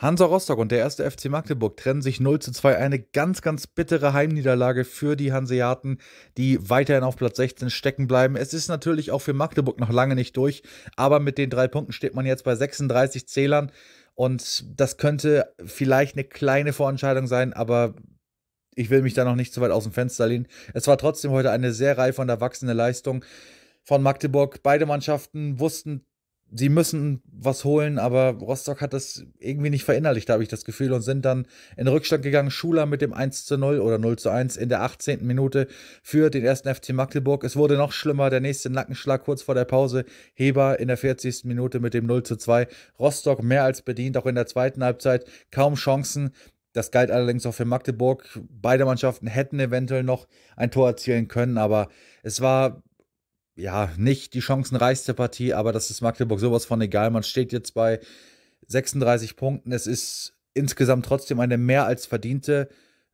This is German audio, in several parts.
Hansa Rostock und der erste FC Magdeburg trennen sich 0 zu 2. Eine ganz, ganz bittere Heimniederlage für die Hanseaten, die weiterhin auf Platz 16 stecken bleiben. Es ist natürlich auch für Magdeburg noch lange nicht durch, aber mit den drei Punkten steht man jetzt bei 36 Zählern und das könnte vielleicht eine kleine Vorentscheidung sein, aber ich will mich da noch nicht zu weit aus dem Fenster lehnen. Es war trotzdem heute eine sehr reif und erwachsene Leistung von Magdeburg. Beide Mannschaften wussten sie müssen was holen, aber Rostock hat das irgendwie nicht verinnerlicht, da habe ich das Gefühl, und sind dann in Rückstand gegangen. Schuler mit dem 1 zu 0 oder 0 zu 1 in der 18. Minute für den ersten FC Magdeburg. Es wurde noch schlimmer, der nächste Nackenschlag kurz vor der Pause. Heber in der 40. Minute mit dem 0 zu 2. Rostock mehr als bedient, auch in der zweiten Halbzeit kaum Chancen. Das galt allerdings auch für Magdeburg. Beide Mannschaften hätten eventuell noch ein Tor erzielen können, aber es war ja, nicht die chancenreichste Partie, aber das ist Magdeburg sowas von egal. Man steht jetzt bei 36 Punkten. Es ist insgesamt trotzdem eine mehr als verdiente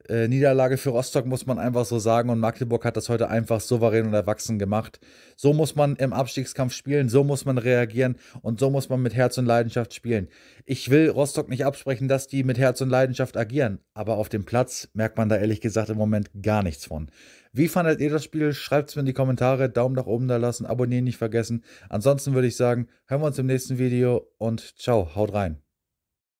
äh, Niederlage für Rostock, muss man einfach so sagen. Und Magdeburg hat das heute einfach souverän und erwachsen gemacht. So muss man im Abstiegskampf spielen, so muss man reagieren und so muss man mit Herz und Leidenschaft spielen. Ich will Rostock nicht absprechen, dass die mit Herz und Leidenschaft agieren, aber auf dem Platz merkt man da ehrlich gesagt im Moment gar nichts von. Wie fandet ihr das Spiel? Schreibt es mir in die Kommentare, Daumen nach oben da lassen, abonnieren nicht vergessen. Ansonsten würde ich sagen, hören wir uns im nächsten Video und ciao, haut rein.